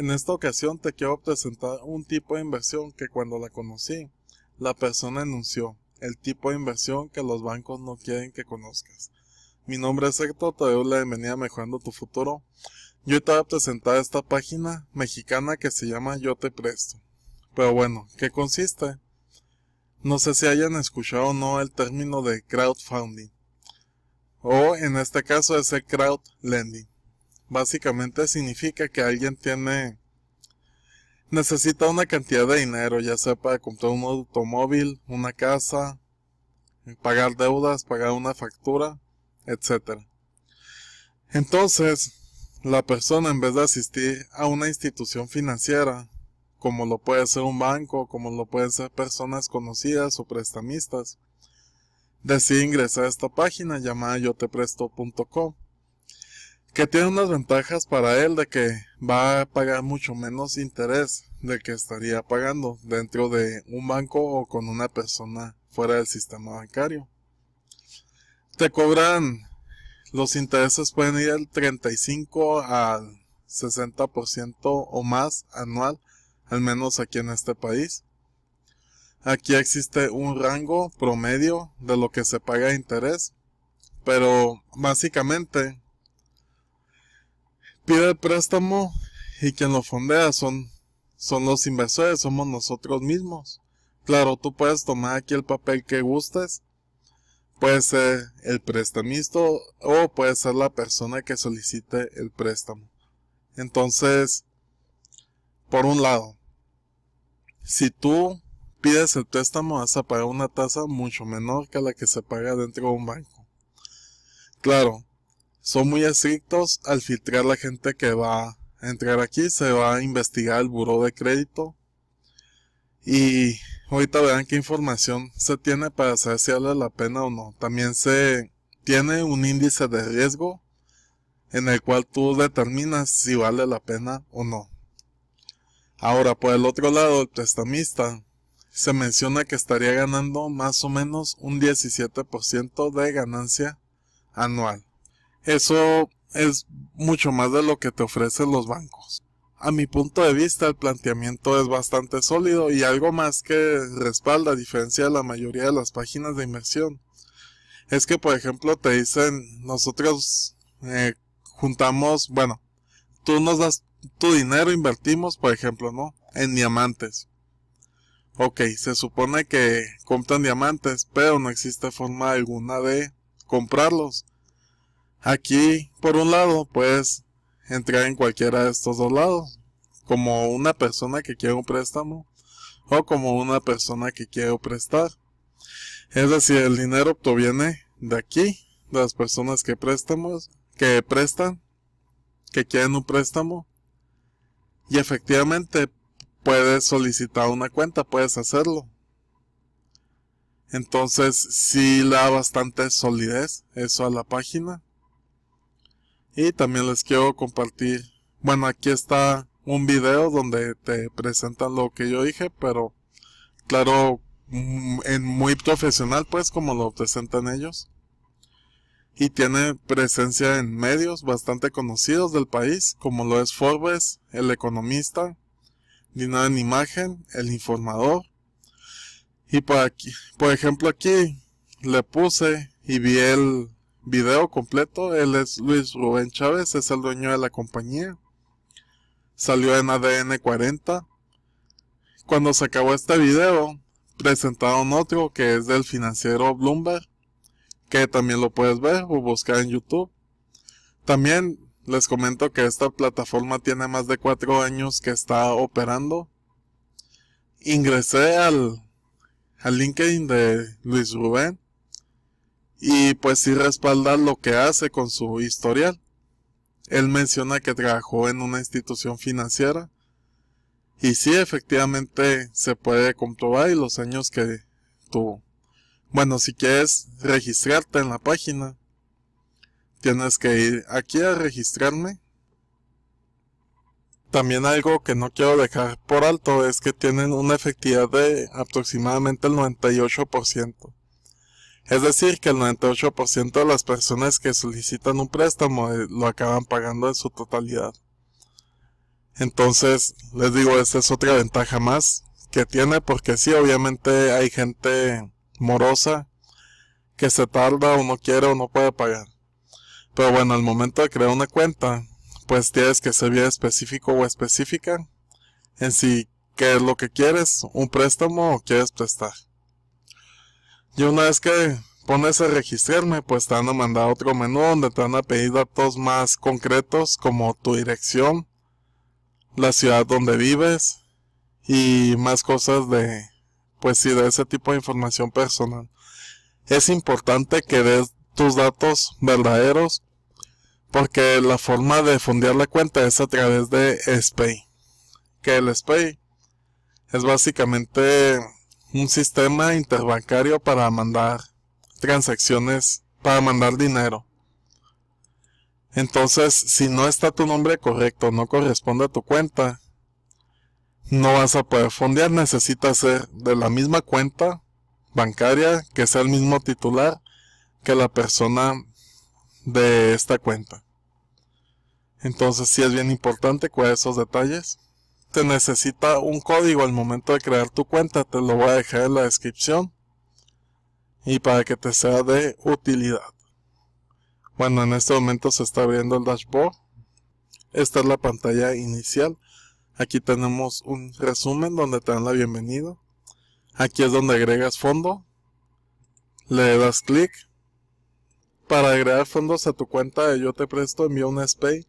En esta ocasión te quiero presentar un tipo de inversión que cuando la conocí, la persona enunció, el tipo de inversión que los bancos no quieren que conozcas. Mi nombre es Héctor, te doy la bienvenida Mejorando tu Futuro. Yo te voy a presentar esta página mexicana que se llama Yo Te Presto. Pero bueno, ¿qué consiste? No sé si hayan escuchado o no el término de crowdfunding. O en este caso es el crowd lending básicamente significa que alguien tiene necesita una cantidad de dinero, ya sea para comprar un automóvil, una casa, pagar deudas, pagar una factura, etc. Entonces, la persona en vez de asistir a una institución financiera, como lo puede ser un banco, como lo pueden ser personas conocidas o prestamistas, decide ingresar a esta página llamada yotepresto.com que tiene unas ventajas para él de que va a pagar mucho menos interés de que estaría pagando dentro de un banco o con una persona fuera del sistema bancario. Te cobran, los intereses pueden ir del 35 al 60% o más anual, al menos aquí en este país. Aquí existe un rango promedio de lo que se paga de interés, pero básicamente pide el préstamo y quien lo fondea son, son los inversores, somos nosotros mismos. Claro, tú puedes tomar aquí el papel que gustes. Puede ser el prestamista o puede ser la persona que solicite el préstamo. Entonces, por un lado, si tú pides el préstamo vas a pagar una tasa mucho menor que la que se paga dentro de un banco. Claro, son muy estrictos al filtrar la gente que va a entrar aquí. Se va a investigar el buro de crédito. Y ahorita verán qué información se tiene para saber si vale la pena o no. También se tiene un índice de riesgo en el cual tú determinas si vale la pena o no. Ahora, por el otro lado, el prestamista se menciona que estaría ganando más o menos un 17% de ganancia anual. Eso es mucho más de lo que te ofrecen los bancos. A mi punto de vista, el planteamiento es bastante sólido y algo más que respalda, a diferencia de la mayoría de las páginas de inversión. Es que, por ejemplo, te dicen, nosotros eh, juntamos, bueno, tú nos das tu dinero, invertimos, por ejemplo, ¿no? En diamantes. Ok, se supone que compran diamantes, pero no existe forma alguna de comprarlos. Aquí, por un lado, puedes entrar en cualquiera de estos dos lados, como una persona que quiere un préstamo o como una persona que quiere prestar. Es decir, el dinero proviene de aquí, de las personas que prestamos, que prestan, que quieren un préstamo. Y efectivamente puedes solicitar una cuenta, puedes hacerlo. Entonces sí le da bastante solidez eso a la página. Y también les quiero compartir, bueno, aquí está un video donde te presentan lo que yo dije, pero claro, mm, en muy profesional, pues como lo presentan ellos. Y tiene presencia en medios bastante conocidos del país, como lo es Forbes, El Economista, Dinero en Imagen, El Informador. Y por, aquí, por ejemplo aquí le puse y vi el video completo. Él es Luis Rubén Chávez, es el dueño de la compañía. Salió en ADN 40. Cuando se acabó este video, presentaron otro que es del financiero Bloomberg, que también lo puedes ver o buscar en YouTube. También les comento que esta plataforma tiene más de cuatro años que está operando. Ingresé al, al LinkedIn de Luis Rubén y pues sí respalda lo que hace con su historial. Él menciona que trabajó en una institución financiera y sí efectivamente se puede comprobar y los años que tuvo. Bueno, si quieres registrarte en la página, tienes que ir aquí a registrarme. También algo que no quiero dejar por alto es que tienen una efectividad de aproximadamente el 98%. Es decir, que el 98% de las personas que solicitan un préstamo eh, lo acaban pagando en su totalidad. Entonces, les digo, esta es otra ventaja más que tiene, porque sí, obviamente hay gente morosa que se tarda o no quiere o no puede pagar. Pero bueno, al momento de crear una cuenta, pues tienes que ser bien específico o específica en si qué es lo que quieres, un préstamo o quieres prestar. Y una vez que pones a registrarme, pues te van a mandar otro menú donde te van a pedir datos más concretos como tu dirección, la ciudad donde vives y más cosas de, pues sí, de ese tipo de información personal. Es importante que des tus datos verdaderos porque la forma de fundear la cuenta es a través de SPAY. Que el SPAY es básicamente un sistema interbancario para mandar transacciones, para mandar dinero. Entonces, si no está tu nombre correcto, no corresponde a tu cuenta, no vas a poder fondear. Necesitas ser de la misma cuenta bancaria, que sea el mismo titular que la persona de esta cuenta. Entonces, sí es bien importante cuidar esos detalles te necesita un código al momento de crear tu cuenta. Te lo voy a dejar en la descripción. Y para que te sea de utilidad. Bueno, en este momento se está abriendo el dashboard. Esta es la pantalla inicial. Aquí tenemos un resumen donde te dan la bienvenida. Aquí es donde agregas fondo. Le das clic. Para agregar fondos a tu cuenta Yo Te Presto, envía un SPAY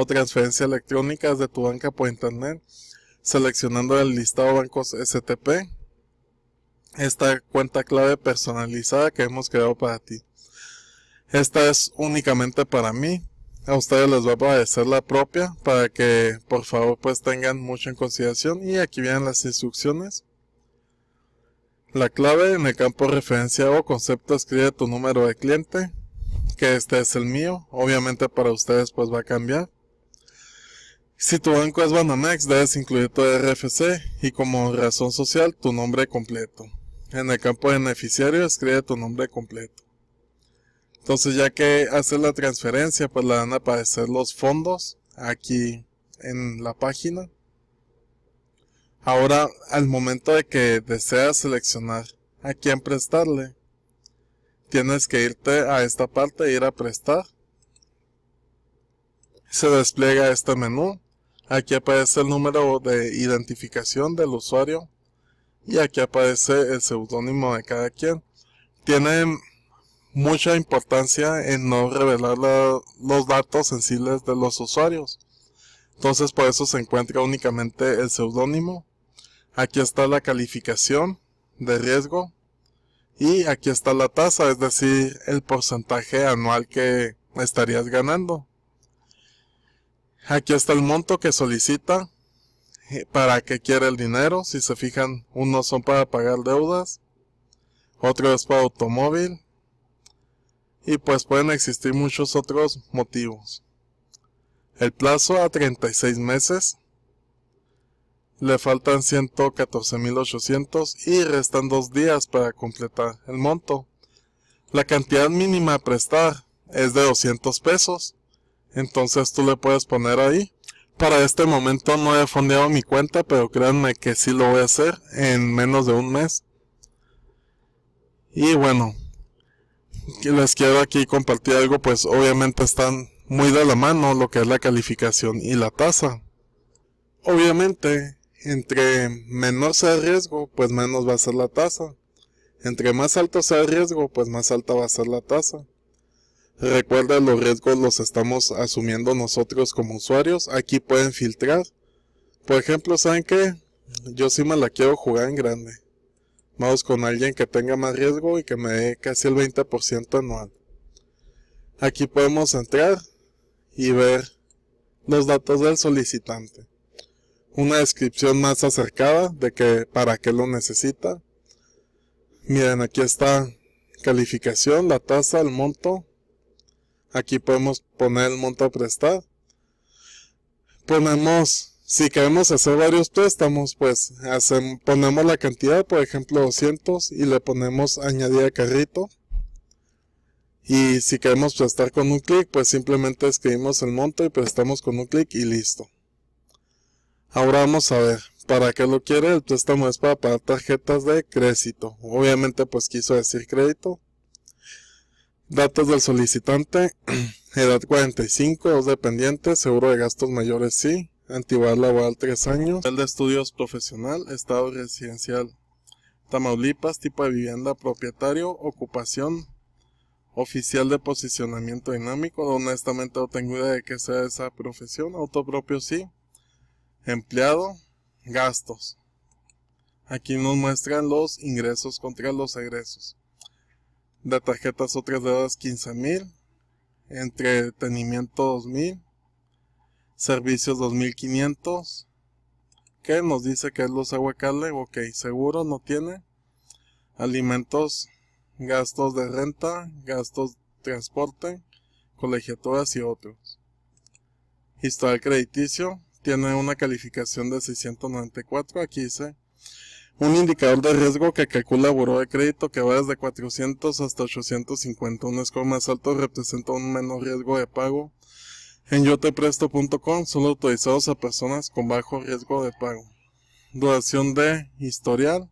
o transferencia electrónica de tu banca por internet, seleccionando el listado bancos STP, esta cuenta clave personalizada que hemos creado para ti. Esta es únicamente para mí. A ustedes les va a aparecer la propia para que por favor pues tengan mucho en consideración y aquí vienen las instrucciones. La clave en el campo referencia o concepto escribe tu número de cliente, que este es el mío. Obviamente para ustedes pues va a cambiar. Si tu banco es Banamex, debes incluir tu RFC y como razón social tu nombre completo. En el campo de beneficiario escribe tu nombre completo. Entonces ya que haces la transferencia, pues le van a aparecer los fondos aquí en la página. Ahora, al momento de que deseas seleccionar a quién prestarle, tienes que irte a esta parte e ir a prestar. Se despliega este menú Aquí aparece el número de identificación del usuario y aquí aparece el seudónimo de cada quien. Tiene mucha importancia en no revelar los datos sensibles de los usuarios. Entonces por eso se encuentra únicamente el seudónimo. Aquí está la calificación de riesgo y aquí está la tasa, es decir, el porcentaje anual que estarías ganando. Aquí está el monto que solicita, eh, para qué quiere el dinero. Si se fijan, unos son para pagar deudas, otro es para automóvil. Y pues pueden existir muchos otros motivos. El plazo a 36 meses. Le faltan 114.800 y restan dos días para completar el monto. La cantidad mínima a prestar es de 200 pesos. Entonces tú le puedes poner ahí. Para este momento no he fondeado mi cuenta, pero créanme que sí lo voy a hacer en menos de un mes. Y bueno, les quiero aquí compartir algo, pues obviamente están muy de la mano lo que es la calificación y la tasa. Obviamente, entre menor sea el riesgo, pues menos va a ser la tasa. Entre más alto sea el riesgo, pues más alta va a ser la tasa. Recuerda, los riesgos los estamos asumiendo nosotros como usuarios. Aquí pueden filtrar. Por ejemplo, ¿saben que Yo sí me la quiero jugar en grande. Vamos con alguien que tenga más riesgo y que me dé casi el 20% anual. Aquí podemos entrar y ver los datos del solicitante. Una descripción más acercada de que para qué lo necesita. Miren, aquí está calificación, la tasa, el monto, Aquí podemos poner el monto prestado. Ponemos, si queremos hacer varios préstamos, pues ponemos la cantidad, por ejemplo 200, y le ponemos añadir a carrito. Y si queremos prestar con un clic, pues simplemente escribimos el monto y prestamos con un clic y listo. Ahora vamos a ver, ¿para qué lo quiere? El préstamo es para pagar tarjetas de crédito. Obviamente pues quiso decir crédito. Datos del solicitante. Edad 45, dos dependientes, seguro de gastos mayores sí, antigüedad laboral 3 años, el de estudios profesional, estado residencial. Tamaulipas, tipo de vivienda propietario, ocupación, oficial de posicionamiento dinámico, honestamente no tengo idea de qué sea esa profesión, autopropio sí, empleado, gastos. Aquí nos muestran los ingresos contra los egresos de tarjetas otras deudas 15 mil, entretenimiento $2,000. servicios 2500, ¿Qué nos dice que es los aguacales, ok, seguro no tiene, alimentos, gastos de renta, gastos de transporte, colegiaturas y otros. Historial crediticio, tiene una calificación de 694, aquí dice un indicador de riesgo que calcula Buró de Crédito que va desde 400 hasta 850. Un score más alto representa un menor riesgo de pago. En yotepresto.com son autorizados a personas con bajo riesgo de pago. Duración de historial.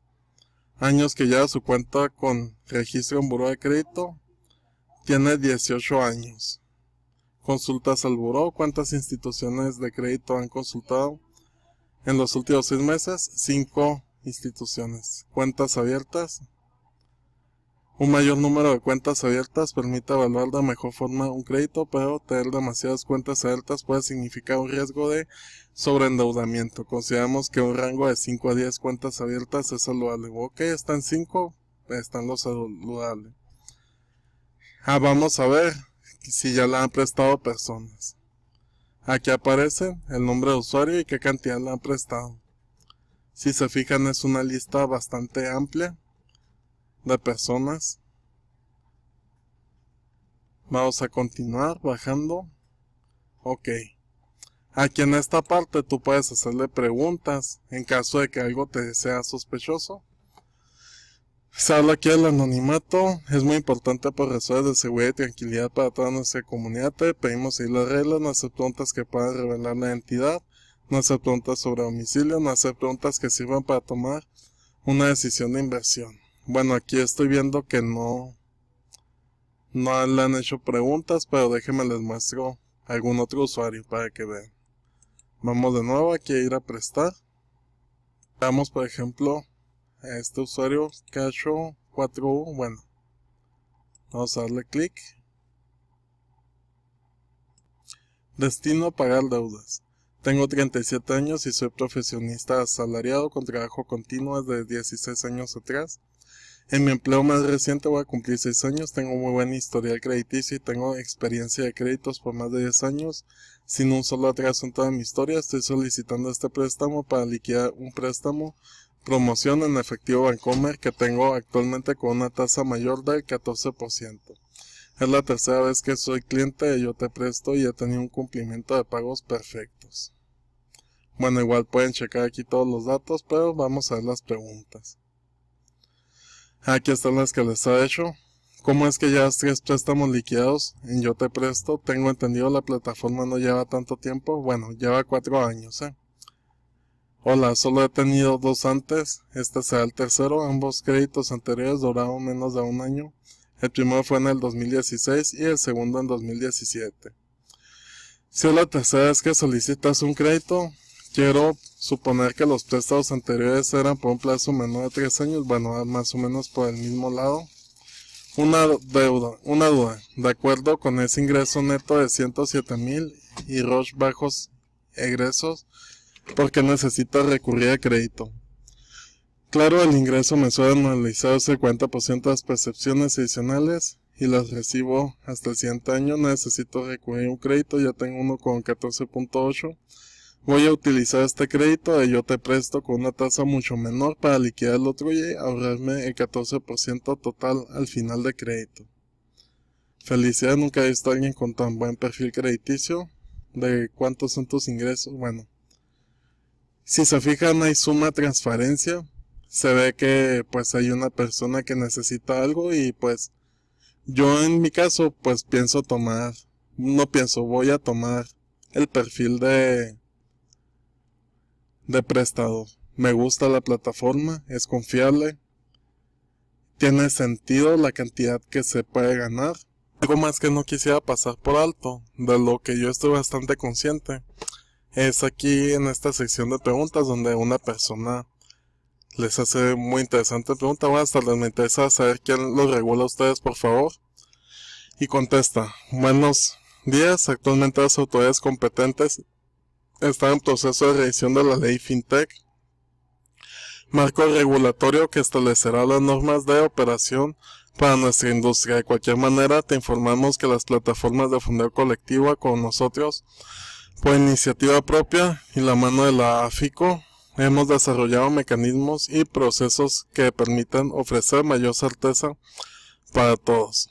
Años que lleva su cuenta con registro en Buró de Crédito. Tiene 18 años. Consultas al buró. ¿Cuántas instituciones de crédito han consultado en los últimos seis meses? 5 instituciones. Cuentas abiertas. Un mayor número de cuentas abiertas permite evaluar de mejor forma un crédito, pero tener demasiadas cuentas abiertas puede significar un riesgo de sobreendeudamiento. Consideramos que un rango de 5 a 10 cuentas abiertas es saludable. Ok, están 5, están los saludables. Ah, vamos a ver si ya la han prestado personas. Aquí aparece el nombre de usuario y qué cantidad la han prestado. Si se fijan es una lista bastante amplia de personas. Vamos a continuar bajando. Ok. Aquí en esta parte tú puedes hacerle preguntas en caso de que algo te sea sospechoso. Se habla aquí del anonimato. Es muy importante para resolver de seguridad y tranquilidad para toda nuestra comunidad. Te pedimos seguir las reglas, no hacer preguntas que puedan revelar la identidad no hacer preguntas sobre domicilio, no hacer preguntas que sirvan para tomar una decisión de inversión. Bueno, aquí estoy viendo que no, no le han hecho preguntas, pero déjenme les muestro algún otro usuario para que vean. Vamos de nuevo aquí a ir a prestar. Veamos por ejemplo a este usuario Cacho 4U. Bueno, vamos a darle clic. Destino a pagar deudas. Tengo 37 años y soy profesionista asalariado con trabajo continuo desde 16 años atrás. En mi empleo más reciente voy a cumplir 6 años, tengo muy buen historial crediticio y tengo experiencia de créditos por más de 10 años. Sin un solo atraso en toda mi historia, estoy solicitando este préstamo para liquidar un préstamo promoción en efectivo Bancomer que tengo actualmente con una tasa mayor del 14%. Es la tercera vez que soy cliente y Yo Te Presto y he tenido un cumplimiento de pagos perfectos. Bueno, igual pueden checar aquí todos los datos, pero vamos a ver las preguntas. Aquí están las que les ha hecho. ¿Cómo es que ya tres préstamos liquidados en Yo Te Presto? Tengo entendido la plataforma no lleva tanto tiempo. Bueno, lleva cuatro años, ¿eh? Hola, solo he tenido dos antes. Este será el tercero. Ambos créditos anteriores duraron menos de un año. El primero fue en el 2016 y el segundo en 2017. Si es la tercera vez que solicitas un crédito, quiero suponer que los préstamos anteriores eran por un plazo menor de 3 años, bueno, más o menos por el mismo lado. Una deuda, una duda, de acuerdo con ese ingreso neto de 107 mil y Roche bajos egresos, porque necesita recurrir a crédito. Claro, el ingreso mensual anualizado es el 40% de las percepciones adicionales y las recibo hasta el siguiente año. Necesito recurrir a un crédito, ya tengo uno con 14.8 Voy a utilizar este crédito y yo te presto con una tasa mucho menor para liquidar el otro y ahorrarme el 14% total al final de crédito. Felicidad, nunca he visto a alguien con tan buen perfil crediticio. ¿De cuántos son tus ingresos? Bueno, si se fijan hay suma transparencia, Se ve que pues hay una persona que necesita algo y pues yo en mi caso pues pienso tomar, no pienso, voy a tomar el perfil de de prestado. Me gusta la plataforma, es confiable, tiene sentido la cantidad que se puede ganar. Algo más que no quisiera pasar por alto, de lo que yo estoy bastante consciente, es aquí en esta sección de preguntas donde una persona les hace muy interesante pregunta. Bueno, hasta les me interesa saber quién los regula a ustedes, por favor. Y contesta, buenos días, actualmente las autoridades competentes está en proceso de revisión de la ley FinTech, marco regulatorio que establecerá las normas de operación para nuestra industria. De cualquier manera, te informamos que las plataformas de fondeo colectiva con nosotros, por iniciativa propia y la mano de la AFICO, hemos desarrollado mecanismos y procesos que permitan ofrecer mayor certeza para todos.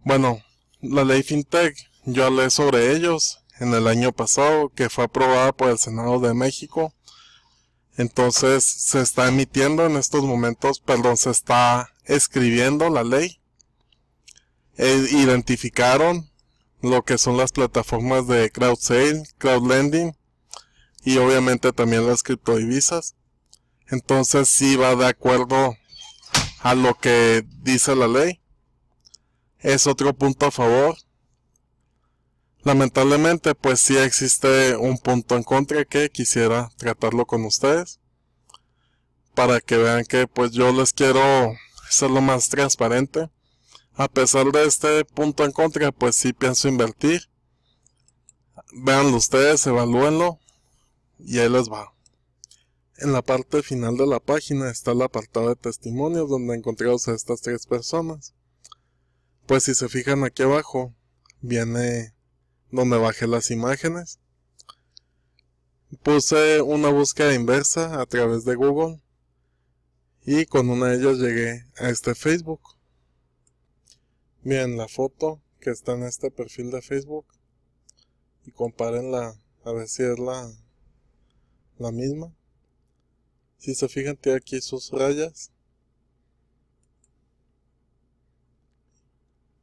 Bueno, la ley FinTech, yo hablé sobre ellos en el año pasado que fue aprobada por el Senado de México. Entonces se está emitiendo en estos momentos, perdón, se está escribiendo la ley. E identificaron lo que son las plataformas de crowd sale, crowd lending y obviamente también las divisas. Entonces si va de acuerdo a lo que dice la ley. Es otro punto a favor. Lamentablemente, pues sí existe un punto en contra que quisiera tratarlo con ustedes. Para que vean que pues yo les quiero ser lo más transparente. A pesar de este punto en contra, pues sí pienso invertir. Veanlo ustedes, evalúenlo. Y ahí les va. En la parte final de la página está el apartado de testimonios donde encontramos a estas tres personas. Pues si se fijan aquí abajo, viene donde bajé las imágenes. Puse una búsqueda inversa a través de Google y con una de ellas llegué a este Facebook. Miren la foto que está en este perfil de Facebook y compárenla a ver si es la, la misma. Si se fijan, tiene aquí sus rayas.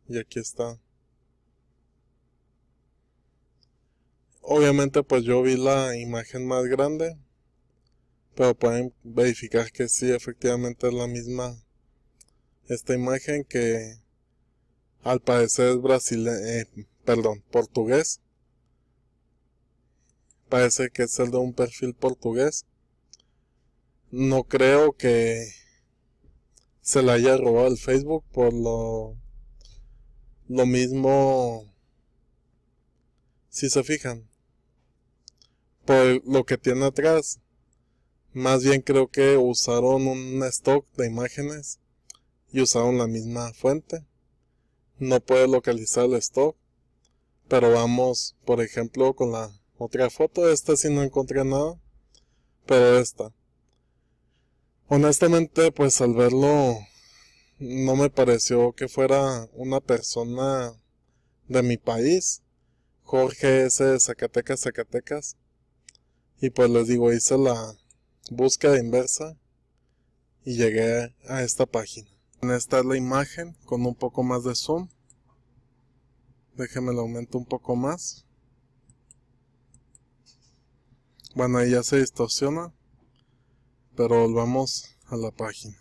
Y aquí está Obviamente pues yo vi la imagen más grande, pero pueden verificar que sí, efectivamente es la misma esta imagen que al parecer es brasile eh, perdón, portugués. Parece que es el de un perfil portugués. No creo que se la haya robado el Facebook por lo, lo mismo. Si se fijan, lo que tiene atrás. Más bien creo que usaron un stock de imágenes y usaron la misma fuente. No puede localizar el stock. Pero vamos, por ejemplo, con la otra foto. Esta si no encontré nada. Pero esta. Honestamente, pues al verlo, no me pareció que fuera una persona de mi país. Jorge S. Zacatecas, Zacatecas. Y pues les digo, hice la búsqueda inversa y llegué a esta página. Esta es la imagen con un poco más de zoom. Déjenme el aumento un poco más. Bueno, ahí ya se distorsiona. Pero volvamos a la página.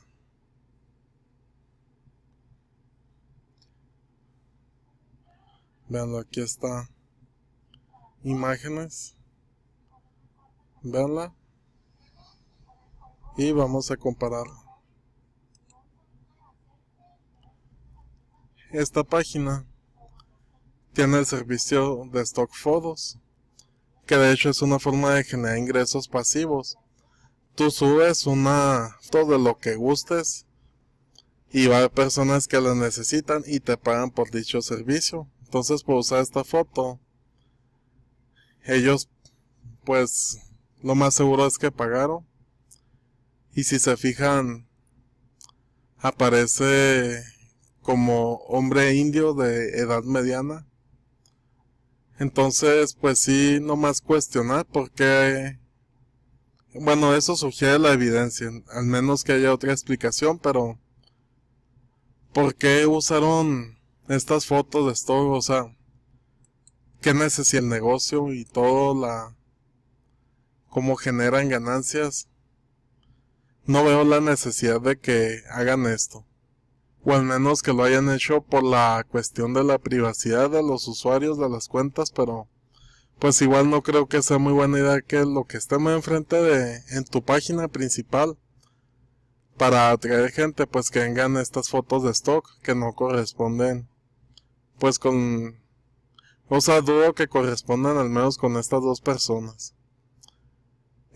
Veanlo, aquí está. Imágenes verla y vamos a comparar. Esta página tiene el servicio de stock photos, que de hecho es una forma de generar ingresos pasivos. Tú subes una todo lo que gustes y va a personas que la necesitan y te pagan por dicho servicio. Entonces por usar esta foto, ellos pues lo más seguro es que pagaron. Y si se fijan, aparece como hombre indio de edad mediana. Entonces, pues sí, no más cuestionar porque, bueno, eso sugiere la evidencia, al menos que haya otra explicación, pero ¿por qué usaron estas fotos de esto? O sea, ¿qué necesita el negocio y toda la cómo generan ganancias, no veo la necesidad de que hagan esto. O al menos que lo hayan hecho por la cuestión de la privacidad de los usuarios de las cuentas, pero pues igual no creo que sea muy buena idea que lo que estemos enfrente de en tu página principal para atraer gente pues que vengan estas fotos de stock que no corresponden pues con o sea dudo que correspondan al menos con estas dos personas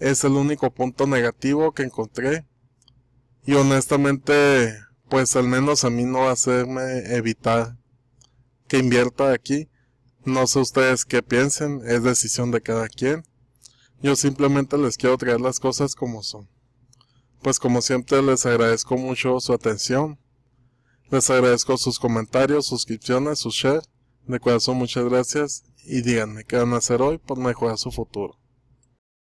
es el único punto negativo que encontré. Y honestamente, pues al menos a mí no va a hacerme evitar que invierta aquí. No sé ustedes qué piensen, es decisión de cada quien. Yo simplemente les quiero traer las cosas como son. Pues como siempre les agradezco mucho su atención. Les agradezco sus comentarios, suscripciones, su share. De corazón muchas gracias y díganme qué van a hacer hoy por mejorar su futuro.